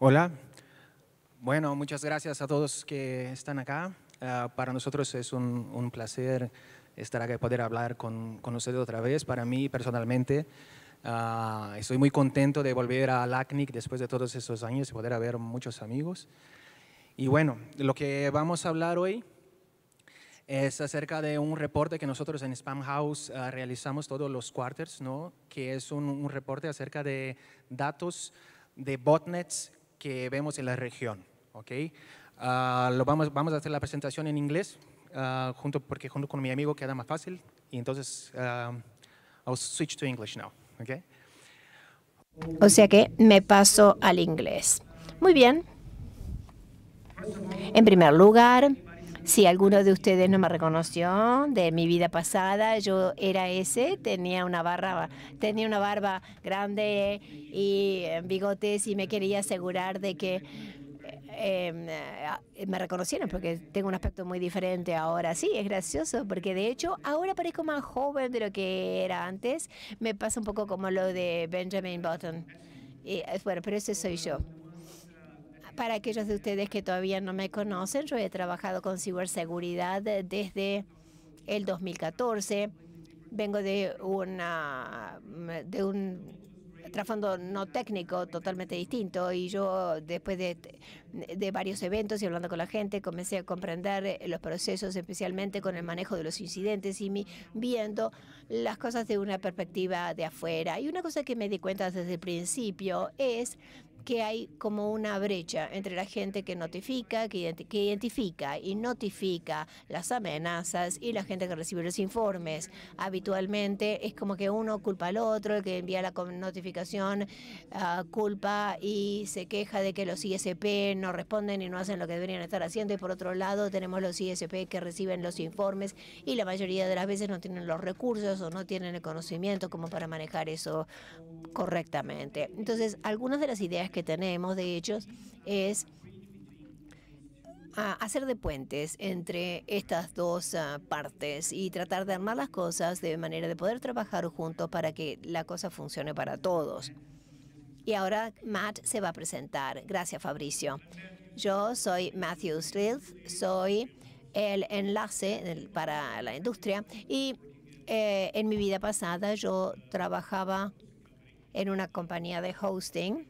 Hola. Bueno, muchas gracias a todos que están acá. Ah, para nosotros es un, placer estar acá y poder hablar con, con ustedes otra vez. Para mí personalmente, ah, estoy muy contento de volver a LACNIC después de todos esos años y poder haber muchos amigos. Y bueno, lo que vamos a hablar hoy es acerca de un reporte que nosotros en Spam House ah, realizamos todos los quarters, ¿no? que es un, un reporte acerca de datos de botnets que vemos en la región. ¿okay? Ah, lo vamos, vamos a hacer la presentación en inglés, ah, junto, porque junto con mi amigo queda más fácil. Y entonces, voy ah, I'll switch to English now. ¿okay? O sea que me paso al inglés. Muy bien. En primer lugar, si alguno de ustedes no me reconoció de mi vida pasada, yo era ese, tenía una barba, tenía una barba grande y eh, bigotes y me quería asegurar de que em, eh, me reconocieron porque tengo un aspecto muy diferente ahora. Sí, es gracioso porque de hecho ahora parezco más joven de lo que era antes. Me pasa un poco como lo de Benjamin Button. Y, eh, bueno, pero ese soy yo. Para aquellos de ustedes que todavía no me conocen, yo he trabajado con ciberseguridad desde el 2014. Vengo de una de un trasfondo no técnico totalmente distinto y yo después de, varios eventos y hablando con la gente comencé a comprender los procesos especialmente con el manejo de los incidentes y viendo las cosas de una perspectiva de afuera y una cosa que me di cuenta desde el principio es que hay como una brecha entre la gente que notifica, que, identifica y notifica las amenazas y la gente que recibe los informes. Habitualmente es como que uno culpa al otro, el que envía la notificación ah, culpa y se queja de que los ISP no responden y no hacen lo que deberían estar haciendo. Y por otro lado tenemos los ISP que reciben los informes y la mayoría de las veces no tienen los recursos o no tienen el conocimiento como para manejar eso correctamente. Entonces, algunas de las ideas que que tenemos de ellos es ah, hacer de puentes entre estas dos ah, partes y tratar de armar las cosas de manera de poder trabajar juntos para que la cosa funcione para todos. Y ahora Matt se va a presentar. Gracias, Fabricio. Yo soy Matthew Slith, soy el enlace para la industria y eh, en mi vida pasada yo trabajaba en una compañía de hosting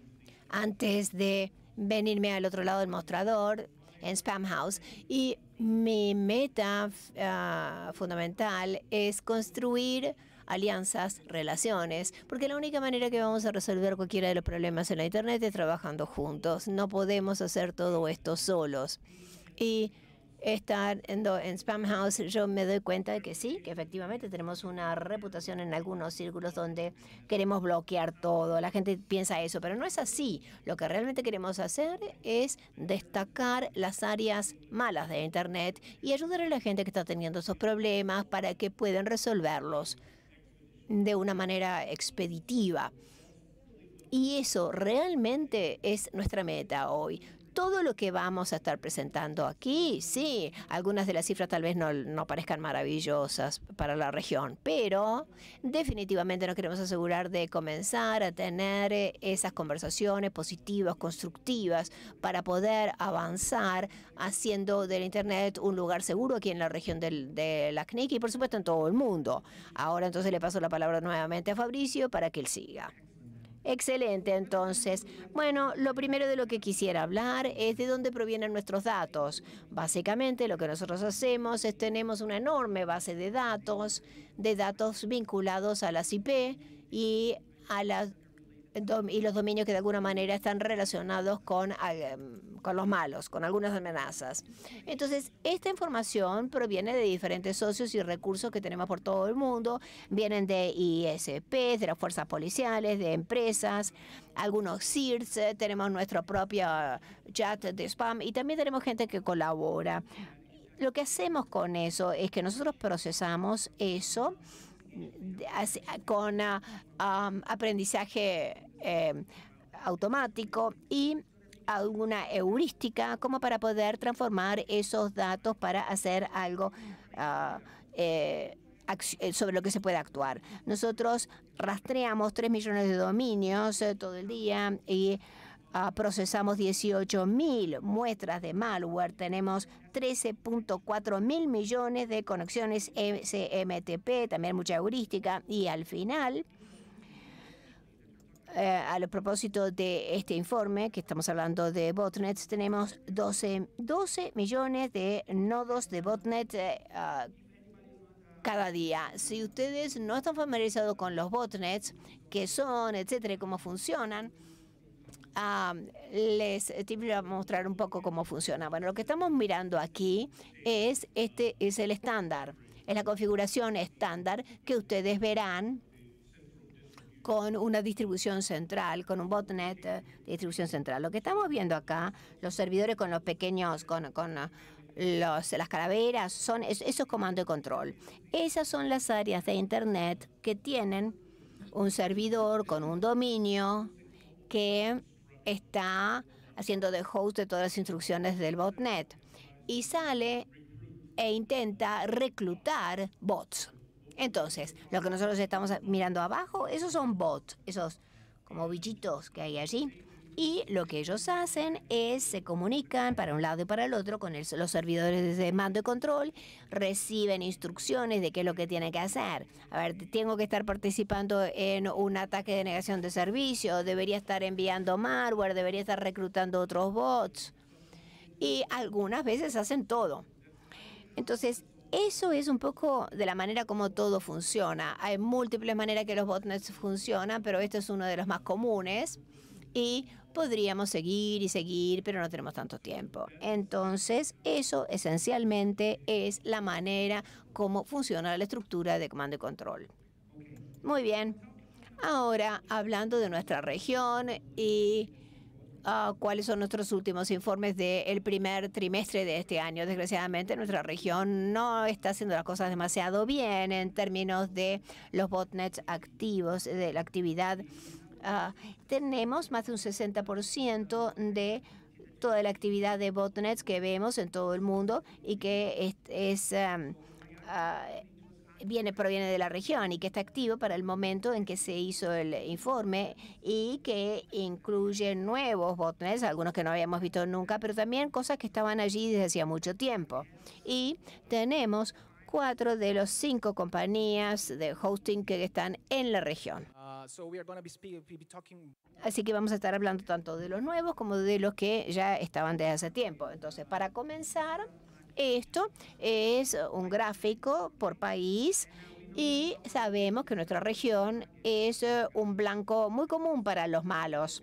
antes de venirme al otro lado del mostrador en Spam House. Y mi meta ah, fundamental es construir alianzas, relaciones, porque la única manera que vamos a resolver cualquiera de los problemas en la Internet es trabajando juntos. No podemos hacer todo esto solos. Y estar en, en Spam House, yo me doy cuenta de que sí, que efectivamente tenemos una reputación en algunos círculos donde queremos bloquear todo. La gente piensa eso, pero no es así. Lo que realmente queremos hacer es destacar las áreas malas de Internet y ayudar a la gente que está teniendo esos problemas para que puedan resolverlos de una manera expeditiva. Y eso realmente es nuestra meta hoy todo lo que vamos a estar presentando aquí. Sí, algunas de las cifras tal vez no, no parezcan maravillosas para la región, pero definitivamente nos queremos asegurar de comenzar a tener eh, esas conversaciones positivas, constructivas, para poder avanzar haciendo del Internet un lugar seguro aquí en la región del, de la CNIC y por supuesto en todo el mundo. Ahora entonces le paso la palabra nuevamente a Fabricio para que él siga. Excelente, entonces. Bueno, lo primero de lo que quisiera hablar es de dónde provienen nuestros datos. Básicamente lo que nosotros hacemos es tenemos una enorme base de datos, de datos vinculados a las IP y a las y los dominios que de alguna manera están relacionados con, con los malos, con algunas amenazas. Entonces, esta información proviene de diferentes socios y recursos que tenemos por todo el mundo. Vienen de ISP, de las fuerzas policiales, de empresas, algunos CIRS, tenemos nuestro propio chat de spam y también tenemos gente que colabora. Lo que hacemos con eso es que nosotros procesamos eso con ah, um, aprendizaje eh, automático y alguna heurística como para poder transformar esos datos para hacer algo ah, eh, eh, sobre lo que se puede actuar. Nosotros rastreamos 3 millones de dominios todo el día y ah, procesamos 18 mil muestras de malware. Tenemos 13.4 mil millones de conexiones SMTP, también mucha heurística y al final eh, a los de este informe, que estamos hablando de botnets, tenemos 12, 12 millones de nodos de botnet eh, ah, cada día. Si ustedes no están familiarizados con los botnets, qué son, etcétera, cómo funcionan, ah, les voy a mostrar un poco cómo funciona. Bueno, lo que estamos mirando aquí es, este es el estándar, es la configuración estándar que ustedes verán con una distribución central, con un botnet de distribución central. Lo que estamos viendo acá, los servidores con los pequeños, con, ah, los, las calaveras, son esos comando y control. Esas son las áreas de Internet que tienen un servidor con un dominio que está haciendo de host de todas las instrucciones del botnet y sale e intenta reclutar bots. Entonces, lo que nosotros estamos mirando abajo, esos son bots, esos como bichitos que hay allí. Y lo que ellos hacen es se comunican para un lado y para el otro con los servidores de mando y control, reciben instrucciones de qué es lo que tienen que hacer. A ver, tengo que estar participando en un ataque de negación de servicio, debería estar enviando malware, debería estar reclutando otros bots. Y algunas veces hacen todo. Entonces, eso es un poco de la manera como todo funciona. Hay múltiples maneras que los botnets funcionan, pero esto es uno de los más comunes. Y podríamos seguir y seguir, pero no tenemos tanto tiempo. Entonces, eso esencialmente es la manera como funciona la estructura de comando y control. Muy bien. Ahora, hablando de nuestra región y Ah, cuáles son nuestros últimos informes del primer trimestre de este año. Desgraciadamente, nuestra región no está haciendo las cosas demasiado bien en términos de los botnets activos, de la actividad. Ah, tenemos más de un 60% de toda la actividad de botnets que vemos en todo el mundo y que es, em, ah, proviene de la región y que está activo para el momento en que se hizo el informe y que incluye nuevos botnets, algunos que no habíamos visto nunca, pero también cosas que estaban allí desde hacía mucho tiempo. Y tenemos cuatro de los cinco compañías de hosting que están en la región. Uh, Así que vamos a estar hablando tanto de los nuevos como de los que ya estaban desde hace tiempo. Entonces, para comenzar... Esto es un gráfico por país y sabemos que nuestra región es eh, un blanco muy común para los malos.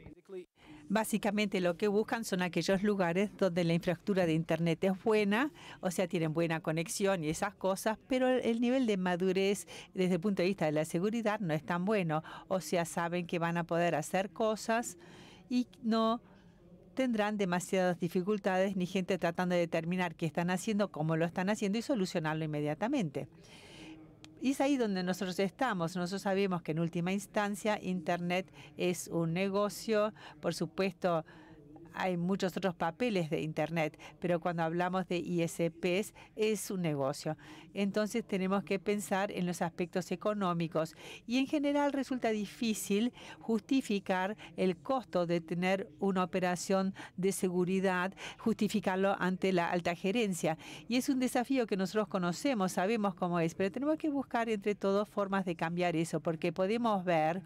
Básicamente lo que buscan son aquellos lugares donde la infraestructura de Internet es buena, o sea, tienen buena conexión y esas cosas, pero el nivel de madurez desde el punto de vista de la seguridad no es tan bueno, o sea, saben que van a poder hacer cosas y no tendrán demasiadas dificultades ni gente tratando de determinar qué están haciendo, cómo lo están haciendo y solucionarlo inmediatamente. Y es ahí donde nosotros estamos. Nosotros sabemos que en última instancia Internet es un negocio, por supuesto, hay muchos otros papeles de Internet, pero cuando hablamos de ISPs es un negocio. Entonces tenemos que pensar en los aspectos económicos y en general resulta difícil justificar el costo de tener una operación de seguridad, justificarlo ante la alta gerencia. Y es un desafío que nosotros conocemos, sabemos cómo es, pero tenemos que buscar entre todos formas de cambiar eso, porque podemos ver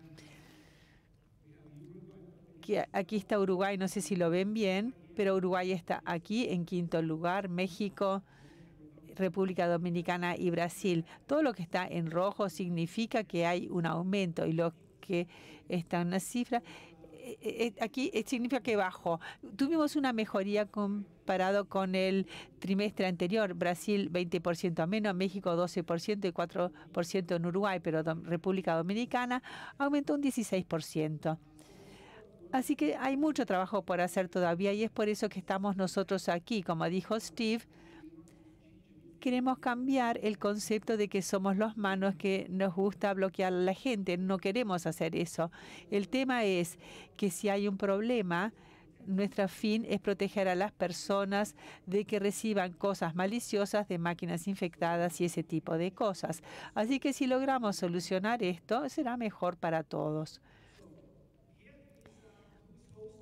Aquí, está Uruguay, no sé si lo ven bien, pero Uruguay está aquí en quinto lugar, México, República Dominicana y Brasil. Todo lo que está en rojo significa que hay un aumento y lo que está en la cifra eh, eh, eh, aquí significa que bajó. Tuvimos una mejoría comparado con el trimestre anterior. Brasil 20% a menos, México 12% y 4% en Uruguay, pero República Dominicana aumentó un 16%. Así que hay mucho trabajo por hacer todavía y es por eso que estamos nosotros aquí. Como dijo Steve, queremos cambiar el concepto de que somos los manos que nos gusta bloquear a la gente. No queremos hacer eso. El tema es que si hay un problema, nuestro fin es proteger a las personas de que reciban cosas maliciosas de máquinas infectadas y ese tipo de cosas. Así que si logramos solucionar esto, será mejor para todos.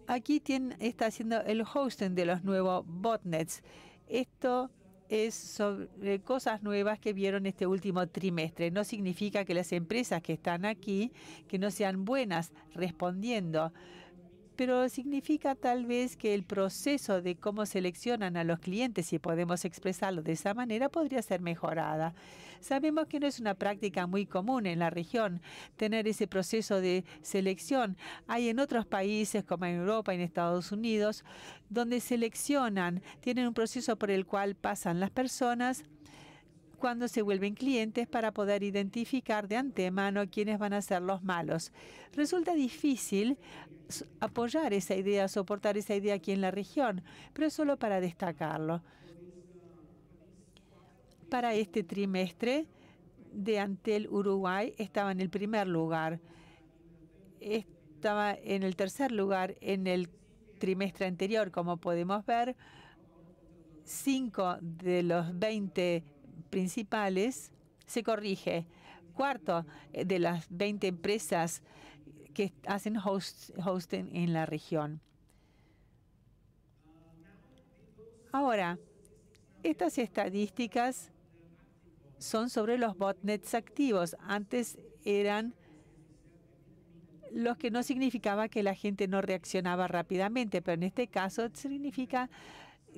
Aquí está haciendo el hosting de los nuevos botnets. Esto es sobre cosas nuevas que vieron este último trimestre. No significa que las empresas que están aquí que no sean buenas respondiendo pero significa tal vez que el proceso de cómo seleccionan a los clientes, si podemos expresarlo de esa manera, podría ser mejorada. Sabemos que no es una práctica muy común en la región tener ese proceso de selección. Hay en otros países como en Europa y en Estados Unidos donde seleccionan, tienen un proceso por el cual pasan las personas cuando se vuelven clientes para poder identificar de antemano quiénes van a ser los malos. Resulta difícil apoyar esa idea, soportar esa idea aquí en la región, pero solo para destacarlo. Para este trimestre de Antel Uruguay estaba en el primer lugar. Estaba en el tercer lugar en el trimestre anterior, como podemos ver. Cinco de los 20 principales, se corrige. Cuarto, eh, de las 20 empresas que hacen hosting en la región. Ahora, estas estadísticas son sobre los botnets activos. Antes eran los que no significaba que la gente no reaccionaba rápidamente, pero en este caso significa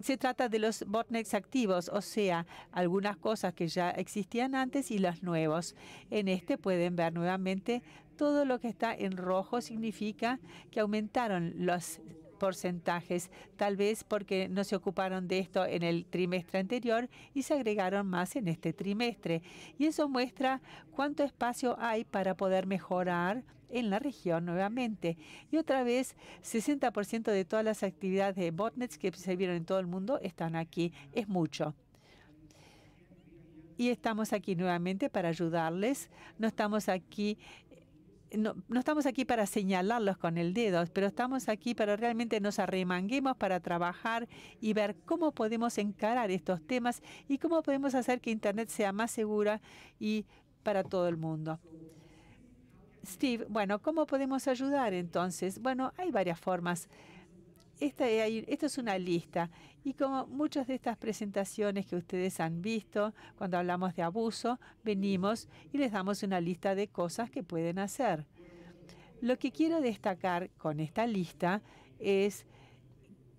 se trata de los botnets activos, o sea, algunas cosas que ya existían antes y los nuevos. En este pueden ver nuevamente todo lo que está en rojo significa que aumentaron los porcentajes, tal vez porque no se ocuparon de esto en el trimestre anterior y se agregaron más en este trimestre. Y eso muestra cuánto espacio hay para poder mejorar en la región nuevamente. Y otra vez, 60% de todas las actividades de botnets que se vieron en todo el mundo están aquí. Es mucho. Y estamos aquí nuevamente para ayudarles. No estamos aquí estamos aquí para señalarlos con el dedo, pero estamos aquí para realmente nos arremanguemos para trabajar y ver cómo podemos encarar estos temas y cómo podemos hacer que Internet sea más segura y para todo el mundo. Steve, bueno, ¿cómo podemos ayudar entonces? Bueno, hay varias formas. Esta, es una lista y como muchas de estas presentaciones que ustedes han visto, cuando hablamos de abuso, venimos y les damos una lista de cosas que pueden hacer. Lo que quiero destacar con esta lista es,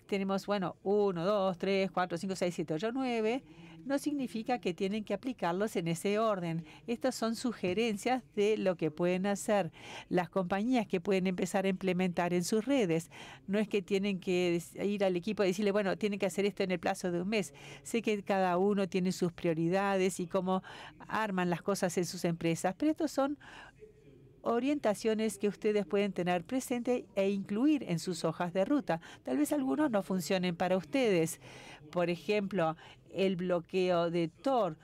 tenemos, bueno, 1, 2, 3, 4, 5, 6, 7, 8, 9 no significa que tienen que aplicarlos en ese orden. Estas son sugerencias de lo que pueden hacer las compañías que pueden empezar a implementar en sus redes. No es que tienen que ir al equipo y decirle, bueno, tienen que hacer esto en el plazo de un mes. Sé que cada uno tiene sus prioridades y cómo arman las cosas en sus empresas, pero estos son orientaciones que ustedes pueden tener presente e incluir en sus hojas de ruta. Tal vez algunos no funcionen para ustedes. Por ejemplo, el bloqueo de Tor.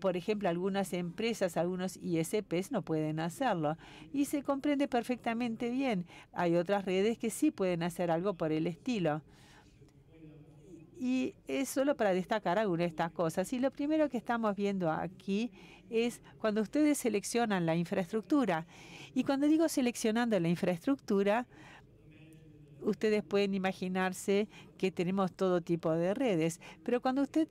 Por ejemplo, algunas empresas, algunos ISPs no pueden hacerlo. Y se comprende perfectamente bien. Hay otras redes que sí pueden hacer algo por el estilo. Y es solo para destacar algunas de estas cosas. Y lo primero que estamos viendo aquí es cuando ustedes seleccionan la infraestructura. Y cuando digo seleccionando la infraestructura, ustedes pueden imaginarse que tenemos todo tipo de redes, pero cuando ustedes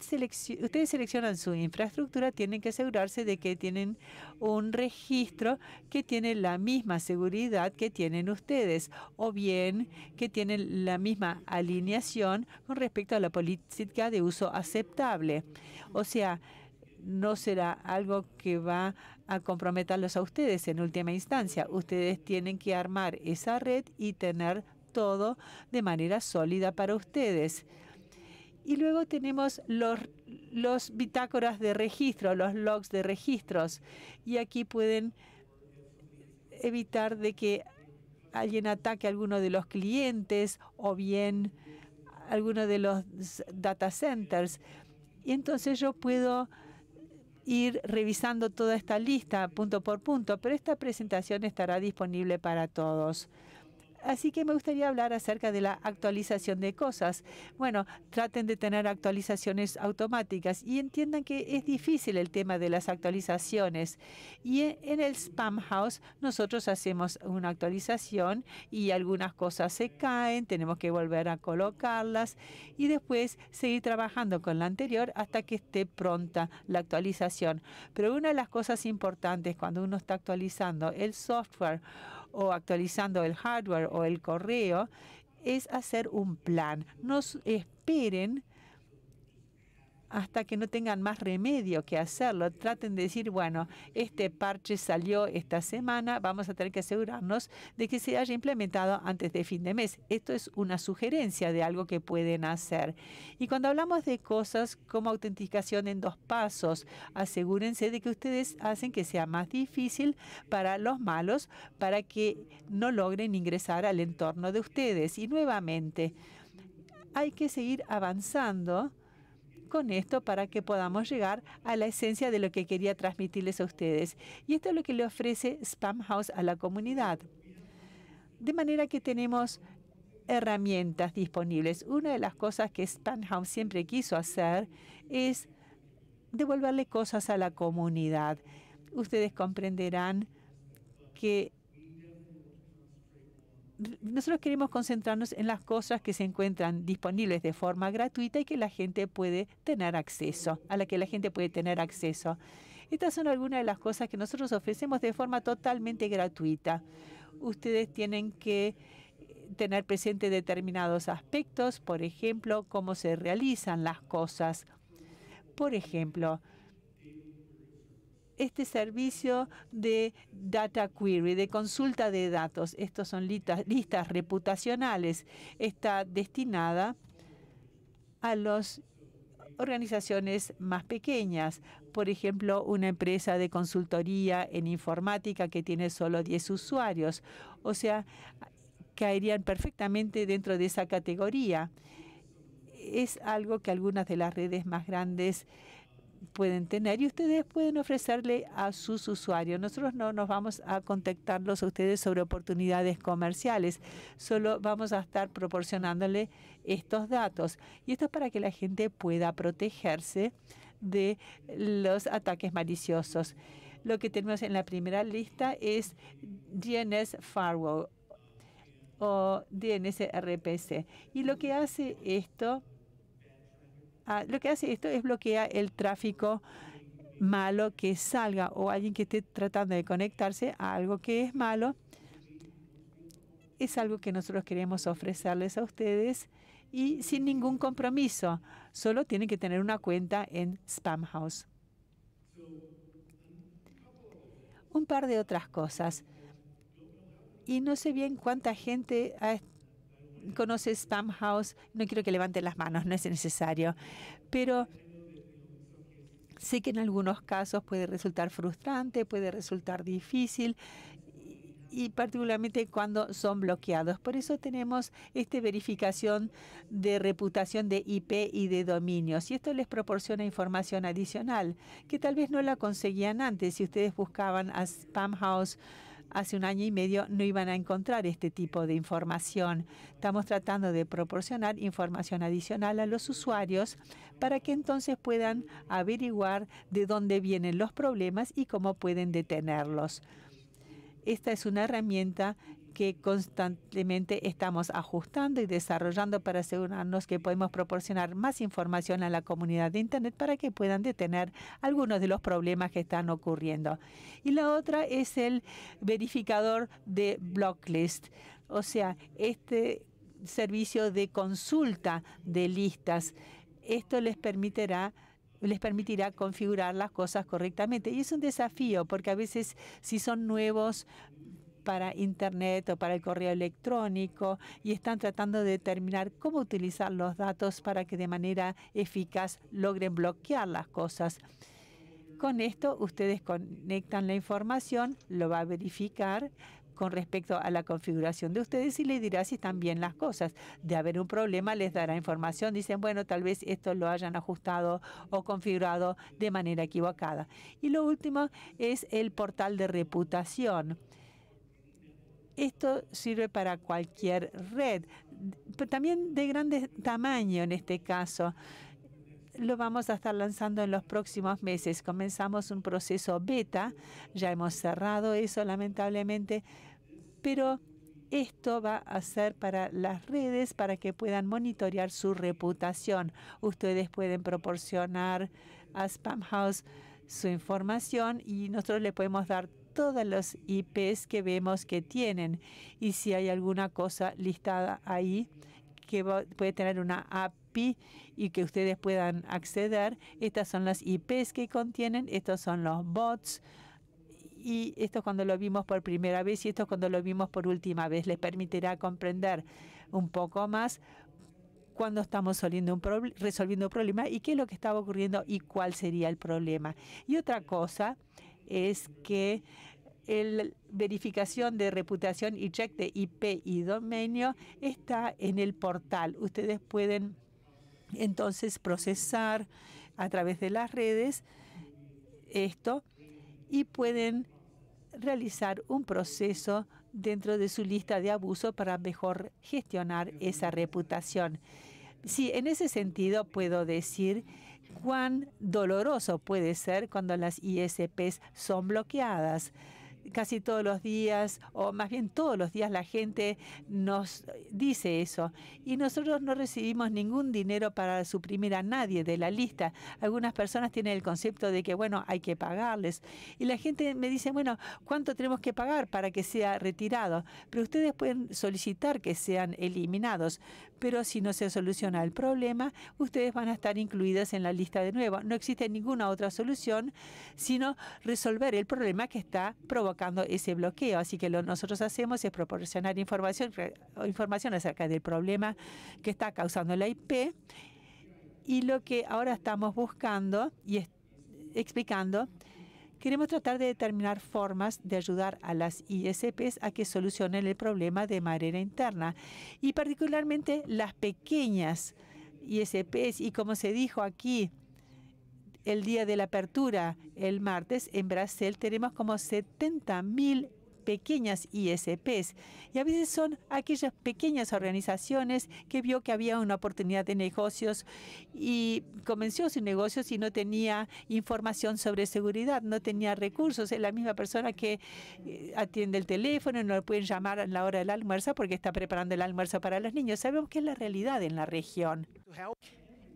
seleccionan su infraestructura, tienen que asegurarse de que tienen un registro que tiene la misma seguridad que tienen ustedes, o bien que tienen la misma alineación con respecto a la política de uso aceptable. O sea, no será algo que va a comprometerlos a ustedes en última instancia. Ustedes tienen que armar esa red y tener todo de manera sólida para ustedes. Y luego tenemos los, bitácoras de registro, los logs de registros. Y aquí pueden evitar de que alguien ataque a alguno de los clientes o bien alguno de los data centers. Y entonces yo puedo ir revisando toda esta lista punto por punto, pero esta presentación estará disponible para todos. Así que me gustaría hablar acerca de la actualización de cosas. Bueno, traten de tener actualizaciones automáticas y entiendan que es difícil el tema de las actualizaciones. Y e, en el Spam House nosotros hacemos una actualización y algunas cosas se caen, tenemos que volver a colocarlas y después seguir trabajando con la anterior hasta que esté pronta la actualización. Pero una de las cosas importantes cuando uno está actualizando el software o actualizando el hardware o el correo, es hacer un plan. No esperen hasta que no tengan más remedio que hacerlo. Traten de decir, bueno, este parche salió esta semana, vamos a tener que asegurarnos de que se haya implementado antes de fin de mes. Esto es una sugerencia de algo que pueden hacer. Y cuando hablamos de cosas como autenticación en dos pasos, asegúrense de que ustedes hacen que sea más difícil para los malos para que no logren ingresar al entorno de ustedes. Y nuevamente, hay que seguir avanzando con esto para que podamos llegar a la esencia de lo que quería transmitirles a ustedes. Y esto es lo que le ofrece Spam House a la comunidad. De manera que tenemos herramientas disponibles. Una de las cosas que Spam House siempre quiso hacer es devolverle cosas a la comunidad. Ustedes comprenderán que nosotros queremos concentrarnos en las cosas que se encuentran disponibles de forma gratuita y que la gente puede tener acceso, a la que la gente puede tener acceso. Estas son algunas de las cosas que nosotros ofrecemos de forma totalmente gratuita. Ustedes tienen que eh, tener presente determinados aspectos, por ejemplo, cómo se realizan las cosas. Por ejemplo, este servicio de data query, de consulta de datos. Estos son listas, listas reputacionales. Está destinada a las organizaciones más pequeñas. Por ejemplo, una empresa de consultoría en informática que tiene solo 10 usuarios. O sea, caerían perfectamente dentro de esa categoría. Es algo que algunas de las redes más grandes pueden tener y ustedes pueden ofrecerle a sus usuarios. Nosotros no nos vamos a contactarlos a ustedes sobre oportunidades comerciales, solo vamos a estar proporcionándole estos datos. Y esto es para que la gente pueda protegerse de los ataques maliciosos. Lo que tenemos en la primera lista es DNS Firewall o DNS RPC. Y lo que hace esto Ah, lo que hace esto es bloquea el tráfico malo que salga o alguien que esté tratando de conectarse a algo que es malo. Es algo que nosotros queremos ofrecerles a ustedes y sin ningún compromiso. Solo tienen que tener una cuenta en Spam House. Un par de otras cosas. Y no sé bien cuánta gente ha estado conoce Spam House, no quiero que levanten las manos, no es necesario. Pero sé que en algunos casos puede resultar frustrante, puede resultar difícil y particularmente cuando son bloqueados. Por eso tenemos esta verificación de reputación de IP y de dominios. Y esto les proporciona información adicional que tal vez no la conseguían antes si ustedes buscaban a Spam House hace un año y medio no iban a encontrar este tipo de información. Estamos tratando de proporcionar información adicional a los usuarios para que entonces puedan averiguar de dónde vienen los problemas y cómo pueden detenerlos. Esta es una herramienta que constantemente estamos ajustando y desarrollando para asegurarnos que podemos proporcionar más información a la comunidad de Internet para que puedan detener algunos de los problemas que están ocurriendo. Y la otra es el verificador de blocklist, o sea, este servicio de consulta de listas. Esto les permitirá les permitirá configurar las cosas correctamente. Y es un desafío porque a veces si son nuevos para Internet o para el correo electrónico y están tratando de determinar cómo utilizar los datos para que de manera eficaz logren bloquear las cosas. Con esto ustedes conectan la información, lo va a verificar con respecto a la configuración de ustedes y le dirá si están bien las cosas. De haber un problema, les dará información. Dicen, bueno, tal vez esto lo hayan ajustado o configurado de manera equivocada. Y lo último es el portal de reputación. Esto sirve para cualquier red, pero también de grande tamaño en este caso lo vamos a estar lanzando en los próximos meses. Comenzamos un proceso beta, ya hemos cerrado eso lamentablemente, pero esto va a ser para las redes para que puedan monitorear su reputación. Ustedes pueden proporcionar a Spam House su información y nosotros le podemos dar todas las IPs que vemos que tienen y si hay alguna cosa listada ahí que puede tener una API y que ustedes puedan acceder. Estas son las IPs que contienen, estos son los bots y esto es cuando lo vimos por primera vez y esto es cuando lo vimos por última vez. Les permitirá comprender un poco más cuando estamos resolviendo un problema y qué es lo que estaba ocurriendo y cuál sería el problema. Y otra cosa es que la verificación de reputación y check de IP y dominio está en el portal. Ustedes pueden entonces procesar a través de las redes esto y pueden realizar un proceso dentro de su lista de abuso para mejor gestionar esa reputación. Sí, en ese sentido puedo decir cuán doloroso puede ser cuando las ISPs son bloqueadas casi todos los días, o más bien todos los días la gente nos dice eso. Y nosotros no recibimos ningún dinero para suprimir a nadie de la lista. Algunas personas tienen el concepto de que, bueno, hay que pagarles. Y la gente me dice, bueno, ¿cuánto tenemos que pagar para que sea retirado? Pero ustedes pueden solicitar que sean eliminados pero si no se soluciona el problema, ustedes van a estar incluidas en la lista de nuevo. No existe ninguna otra solución sino resolver el problema que está provocando ese bloqueo. Así que lo que nosotros hacemos es proporcionar información, eh, información acerca del problema que está causando la IP y lo que ahora estamos buscando y explicando Queremos tratar de determinar formas de ayudar a las ISPs a que solucionen el problema de manera interna y particularmente las pequeñas ISPs y como se dijo aquí, el día de la apertura, el martes, en Brasil tenemos como 70 mil pequeñas ISPs y a veces son aquellas pequeñas organizaciones que vio que había una oportunidad de negocios y comenzó su negocio y no tenía información sobre seguridad, no tenía recursos. Es la misma persona que eh, atiende el teléfono, no le pueden llamar a la hora del almuerzo porque está preparando el almuerzo para los niños. Sabemos que es la realidad en la región.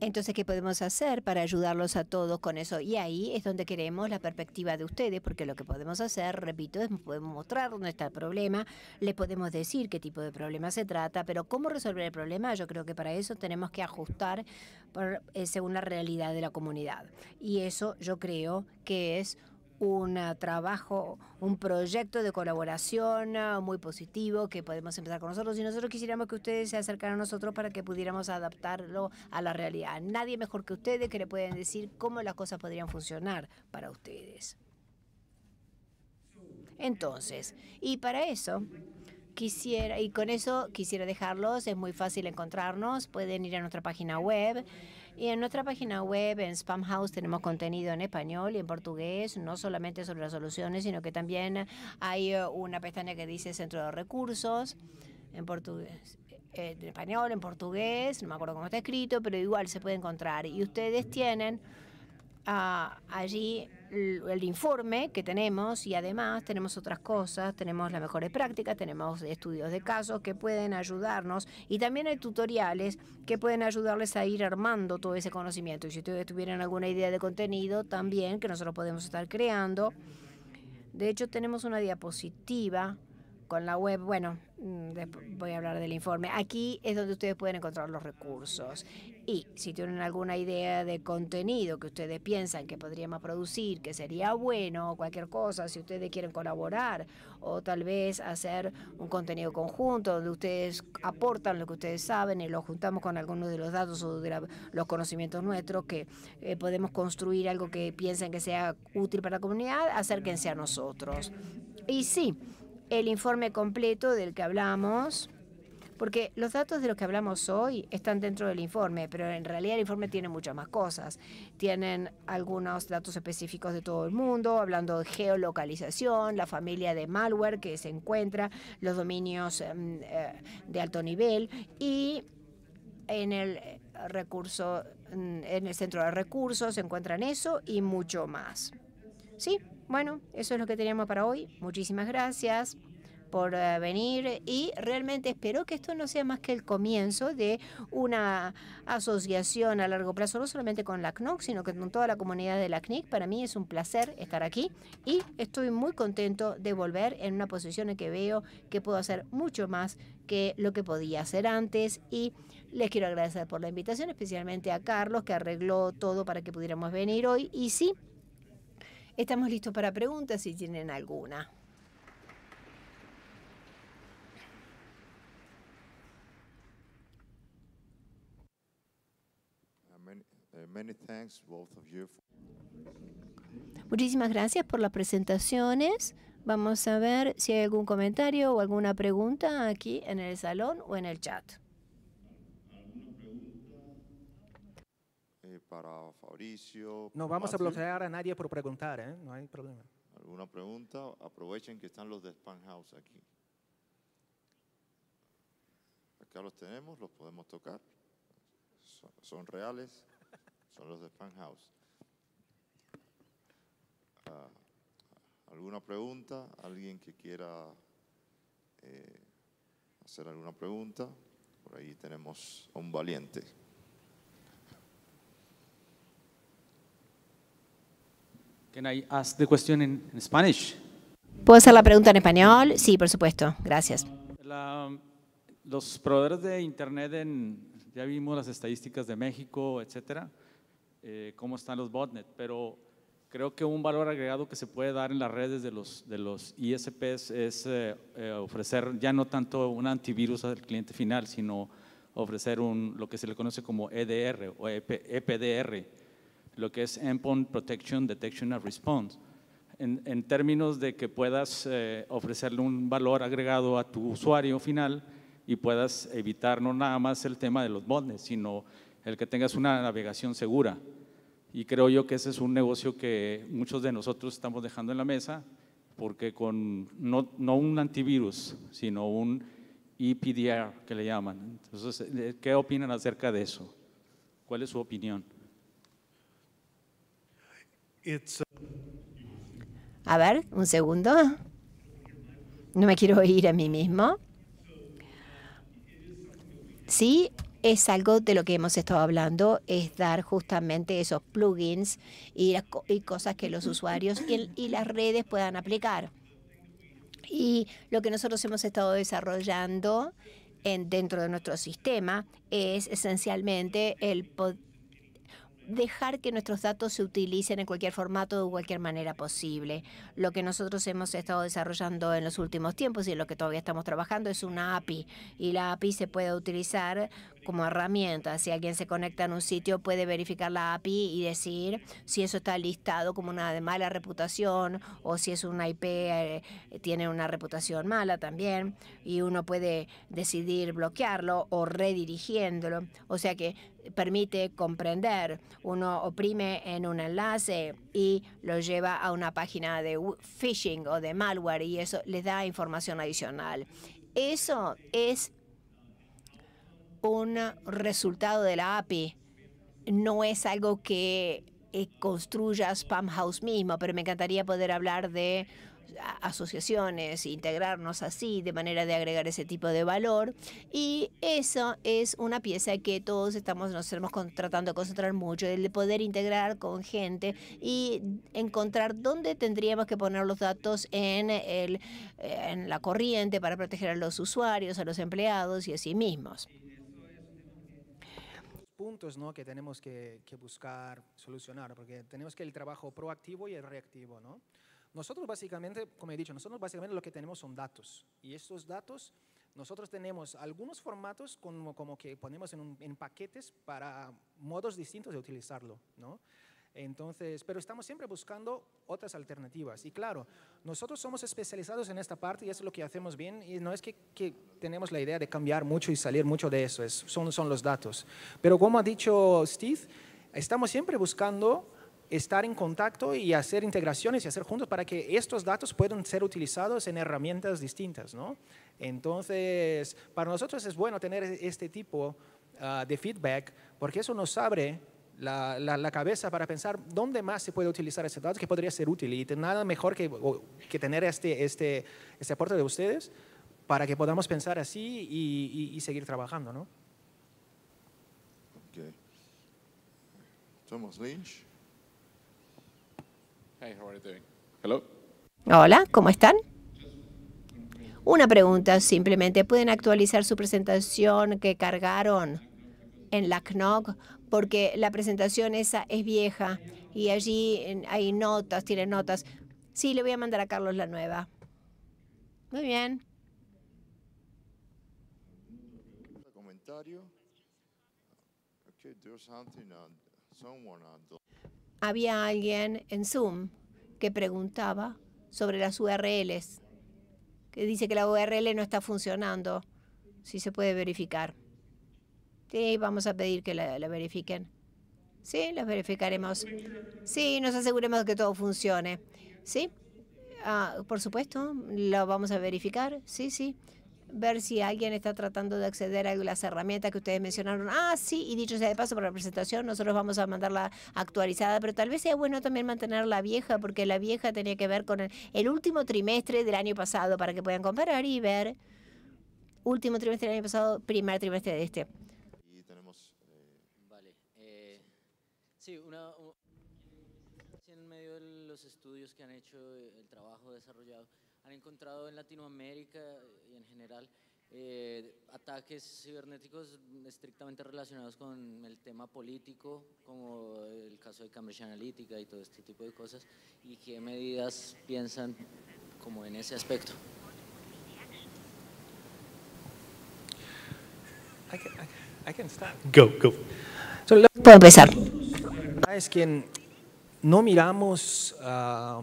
Entonces, ¿qué podemos hacer para ayudarlos a todos con eso? Y ahí es donde queremos la perspectiva de ustedes, porque lo que podemos hacer, repito, es podemos mostrar dónde está el problema, le podemos decir qué tipo de problema se trata, pero cómo resolver el problema, yo creo que para eso tenemos que ajustar por, eh, según la realidad de la comunidad. Y eso yo creo que es un ah, trabajo, un proyecto de colaboración ah, muy positivo que podemos empezar con nosotros y nosotros quisiéramos que ustedes se acercaran a nosotros para que pudiéramos adaptarlo a la realidad. Nadie mejor que ustedes que le pueden decir cómo las cosas podrían funcionar para ustedes. Entonces, y para eso quisiera y con eso quisiera dejarlos, es muy fácil encontrarnos, pueden ir a nuestra página web y en nuestra página web, en Spam House, tenemos contenido en español y en portugués, no solamente sobre las soluciones, sino que también hay eh, una pestaña que dice Centro de Recursos en portugués, eh, en español, en portugués, no me acuerdo cómo está escrito, pero igual se puede encontrar. Y ustedes tienen ah, allí el informe que tenemos y además tenemos otras cosas, tenemos las mejores prácticas, tenemos estudios de casos que pueden ayudarnos y también hay tutoriales que pueden ayudarles a ir armando todo ese conocimiento. Y si ustedes tuvieran alguna idea de contenido también que nosotros podemos estar creando. De hecho, tenemos una diapositiva con la web. Bueno, mm, voy a hablar del informe. Aquí es donde ustedes pueden encontrar los recursos. Y si tienen alguna idea de contenido que ustedes piensan que podríamos producir, que sería bueno, cualquier cosa, si ustedes quieren colaborar o tal vez hacer un contenido conjunto donde ustedes aportan lo que ustedes saben y lo juntamos con algunos de los datos o de los conocimientos nuestros, que eh, podemos construir algo que piensen que sea útil para la comunidad, acérquense a nosotros. Y sí, el informe completo del que hablamos, porque los datos de los que hablamos hoy están dentro del informe, pero en realidad el informe tiene muchas más cosas. Tienen algunos datos específicos de todo el mundo, hablando de geolocalización, la familia de malware que se encuentra, los dominios em, eh, de alto nivel y en el recurso en el centro de recursos se encuentran eso y mucho más. ¿Sí? Bueno, eso es lo que teníamos para hoy. Muchísimas gracias por eh, venir y realmente espero que esto no sea más que el comienzo de una asociación a largo plazo, no solamente con la CNOC, sino que con toda la comunidad de la CNIC. Para mí es un placer estar aquí y estoy muy contento de volver en una posición en que veo que puedo hacer mucho más que lo que podía hacer antes y les quiero agradecer por la invitación, especialmente a Carlos que arregló todo para que pudiéramos venir hoy y sí, Estamos listos para preguntas si tienen alguna. Uh, uh, Muchísimas gracias por las presentaciones. Vamos a ver si hay algún comentario o alguna pregunta aquí en el salón o en el chat. para Fabricio. No vamos a bloquear a nadie por preguntar, ¿eh? no hay problema. ¿Alguna pregunta? Aprovechen que están los de Span House aquí. Acá los tenemos, los podemos tocar. Son, reales, son los de Span House. Ah, ¿Alguna pregunta? ¿Alguien que quiera eh, hacer alguna pregunta? Por ahí tenemos a un valiente. Spanish? ¿Puedo hacer la pregunta en español? Sí, por supuesto. Gracias. los proveedores de Internet, en, ya vimos las estadísticas de México, etcétera, eh, cómo están los botnet, pero creo que un valor agregado que se puede dar en las redes de los, de los ISPs es eh, eh, ofrecer ya no tanto un antivirus al cliente final, sino ofrecer lo que se le conoce como EDR o EPDR, e lo que es Endpoint Protection Detection and Response, en, términos de que puedas eh, ofrecerle un valor agregado a tu usuario final y puedas evitar no nada más el tema de los botnets, sino el que tengas una navegación segura. Y creo yo que ese es un negocio que muchos de nosotros estamos dejando en la mesa, porque con no, no un antivirus, sino un EPDR que le llaman. Entonces, eh, ¿qué opinan acerca de eso? ¿Cuál es su opinión? A ver, un segundo. No me quiero oír a mí mismo. Sí, es algo de lo que hemos estado hablando, es dar justamente esos plugins y, cosas que los usuarios y, las redes puedan aplicar. Y lo que nosotros hemos estado desarrollando en, dentro de nuestro sistema es esencialmente el poder dejar que nuestros datos se utilicen en cualquier formato de cualquier manera posible. Lo que nosotros hemos estado desarrollando en los últimos tiempos y lo que todavía estamos trabajando es una API y la API se puede utilizar como herramienta. Si alguien se conecta en un sitio puede verificar la API y decir si eso está listado como una de mala reputación o si es una IP eh, tiene una reputación mala también y uno puede decidir bloquearlo o redirigiéndolo. O sea que permite comprender. Uno oprime en un enlace y lo lleva a una página de phishing o de malware y eso les da información adicional. Eso es un resultado de la API. No es algo que eh, construya Spam mismo, pero me encantaría poder hablar de asociaciones, integrarnos así, de manera de agregar ese tipo de valor. Y eso es una pieza que todos estamos, nos estamos tratando de concentrar mucho, el de poder integrar con gente y encontrar dónde tendríamos que poner los datos en, el, en la corriente para proteger a los usuarios, a los empleados y a sí mismos puntos ¿no? que tenemos que, que, buscar solucionar, porque tenemos que el trabajo proactivo y el reactivo. ¿no? Nosotros básicamente, como he dicho, nosotros básicamente lo que tenemos son datos. Y estos datos, nosotros tenemos algunos formatos como, que ponemos en, paquetes para modos distintos de utilizarlo, Entonces, pero estamos siempre buscando otras alternativas. Y claro, nosotros somos especializados en esta parte y eso es lo que hacemos bien. Y no es que, tenemos la idea de cambiar mucho y salir mucho de eso, es, son, son los datos. Pero como ha dicho Steve, estamos siempre buscando estar en contacto y hacer integraciones y hacer juntos para que estos datos puedan ser utilizados en herramientas distintas. ¿no? Entonces, para nosotros es bueno tener este tipo ah, de feedback porque eso nos abre la, la, cabeza para pensar dónde más se puede utilizar ese dato que podría ser útil y nada mejor que, que tener este, este, este aporte de ustedes para que podamos pensar así y, y seguir trabajando. ¿no? Okay. Thomas Lynch. Hola, ¿cómo están? Una pregunta simplemente. ¿Pueden actualizar su presentación que cargaron en la CNOC? Porque la presentación esa es vieja y allí hay notas, tiene notas. Sí, le voy a mandar a Carlos la nueva. Muy bien. Comentario había alguien en Zoom que preguntaba sobre las URLs, que dice que la URL no está funcionando, si se puede verificar. Sí, vamos a pedir que la, verifiquen. Sí, la verificaremos. Sí, nos aseguremos que todo funcione. Sí, ah, por supuesto, lo vamos a verificar. Sí, sí, ver si alguien está tratando de acceder a las herramientas que ustedes mencionaron. Ah, sí, y dicho sea de paso, por la presentación nosotros vamos a mandarla actualizada, pero tal vez sea bueno también mantener la vieja, porque la vieja tenía que ver con el, último trimestre del año pasado, para que puedan comparar y ver último trimestre del año pasado, primer trimestre de este. Y tenemos... Eh, vale. Eh, sí, una... En medio de los estudios que han hecho, el trabajo desarrollado, han encontrado en Latinoamérica y en general eh, ataques cibernéticos estrictamente relacionados con el tema político, como el caso de Cambridge Analytica y todo este tipo de cosas, y qué medidas piensan como en ese aspecto. ¿Puedo empezar? empezar. Es que no miramos ah,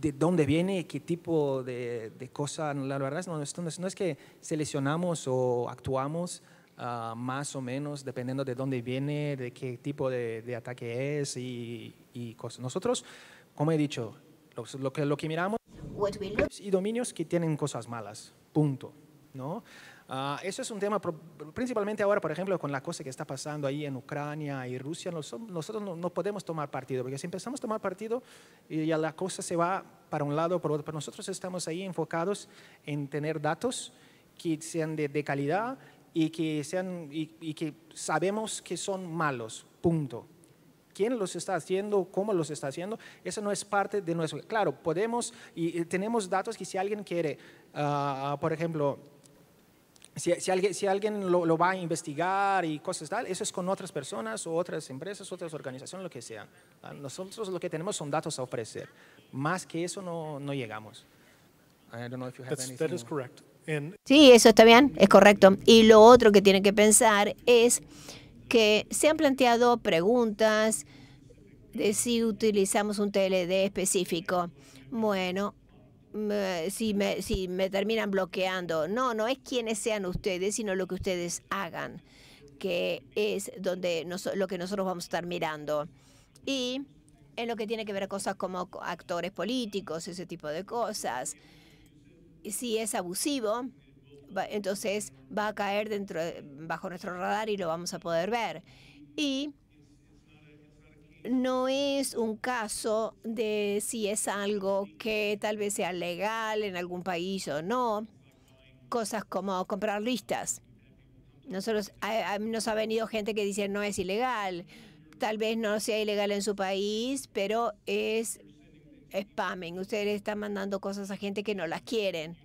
de dónde viene, qué tipo de, de cosa, la verdad, no, no, es, no es que seleccionamos o actuamos ah, más o menos dependiendo de dónde viene, de qué tipo de, ataque es y, y, cosas. Nosotros, como he dicho, lo, lo que, lo que miramos y dominios que tienen cosas malas, punto. ¿no? Ah, eso es un tema, principalmente ahora, por ejemplo, con la cosa que está pasando ahí en Ucrania y Rusia, nosotros no, podemos tomar partido, porque si empezamos a tomar partido, ya la cosa se va para un lado o por otro, pero nosotros estamos ahí enfocados en tener datos que sean de, calidad y que, sean, y, que sabemos que son malos, punto quién los está haciendo, cómo los está haciendo, eso no es parte de nuestro. Claro, podemos y tenemos datos que si alguien quiere, ah, ah, por ejemplo, si, alguien, lo, va a investigar y cosas tal, eso es con otras personas o otras empresas, otras organizaciones, lo que sea. Ah, nosotros lo que tenemos son datos a ofrecer. Más que eso no, llegamos. Sí, eso está bien, es correcto. Y lo otro que tienen que pensar es que se han planteado preguntas de si utilizamos un TLD específico. Bueno, eh, si me, si me terminan bloqueando. No, no es quienes sean ustedes, sino lo que ustedes hagan, que es donde nos, lo que nosotros vamos a estar mirando. Y en lo que tiene que ver cosas como actores políticos, ese tipo de cosas. Si es abusivo, entonces va a caer dentro bajo nuestro radar y lo vamos a poder ver. Y no es un caso de si es algo que tal vez sea legal en algún país o no. Cosas como comprar listas. Nosotros nos ha venido gente que dice no es ilegal. Tal vez no sea ilegal en su país, pero es spamming. Ustedes están mandando cosas a gente que no las quieren.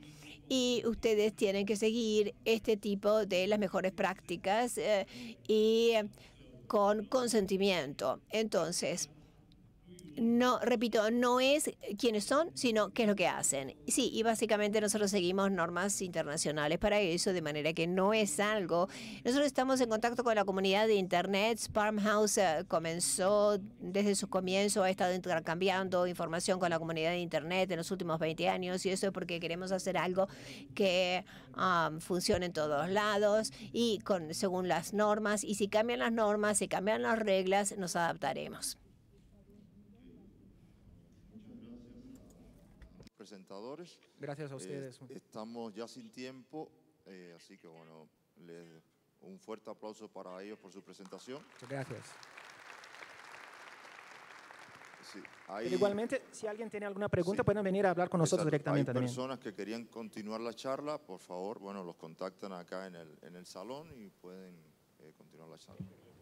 Y ustedes tienen que seguir este tipo de las mejores prácticas eh, con consentimiento. Entonces, no, repito, no es quiénes son, sino qué es lo que hacen. Sí, y básicamente nosotros seguimos normas internacionales para eso, de manera que no es algo. Nosotros estamos en contacto con la comunidad de Internet. Sparm House eh, comenzó desde su comienzo, ha estado intercambiando información con la comunidad de Internet en los últimos 20 años y eso es porque queremos hacer algo que um, funcione en todos lados y con, según las normas. Y si cambian las normas, si cambian las reglas, nos adaptaremos. presentadores. Gracias a ustedes. estamos ya sin tiempo, eh, así que bueno, les, un fuerte aplauso para ellos por su presentación. Gracias. igualmente, si alguien tiene alguna pregunta, pueden venir a hablar con nosotros directamente. Hay personas que querían continuar la charla, por favor, bueno, los contactan acá en el, en el salón y pueden eh, continuar la charla.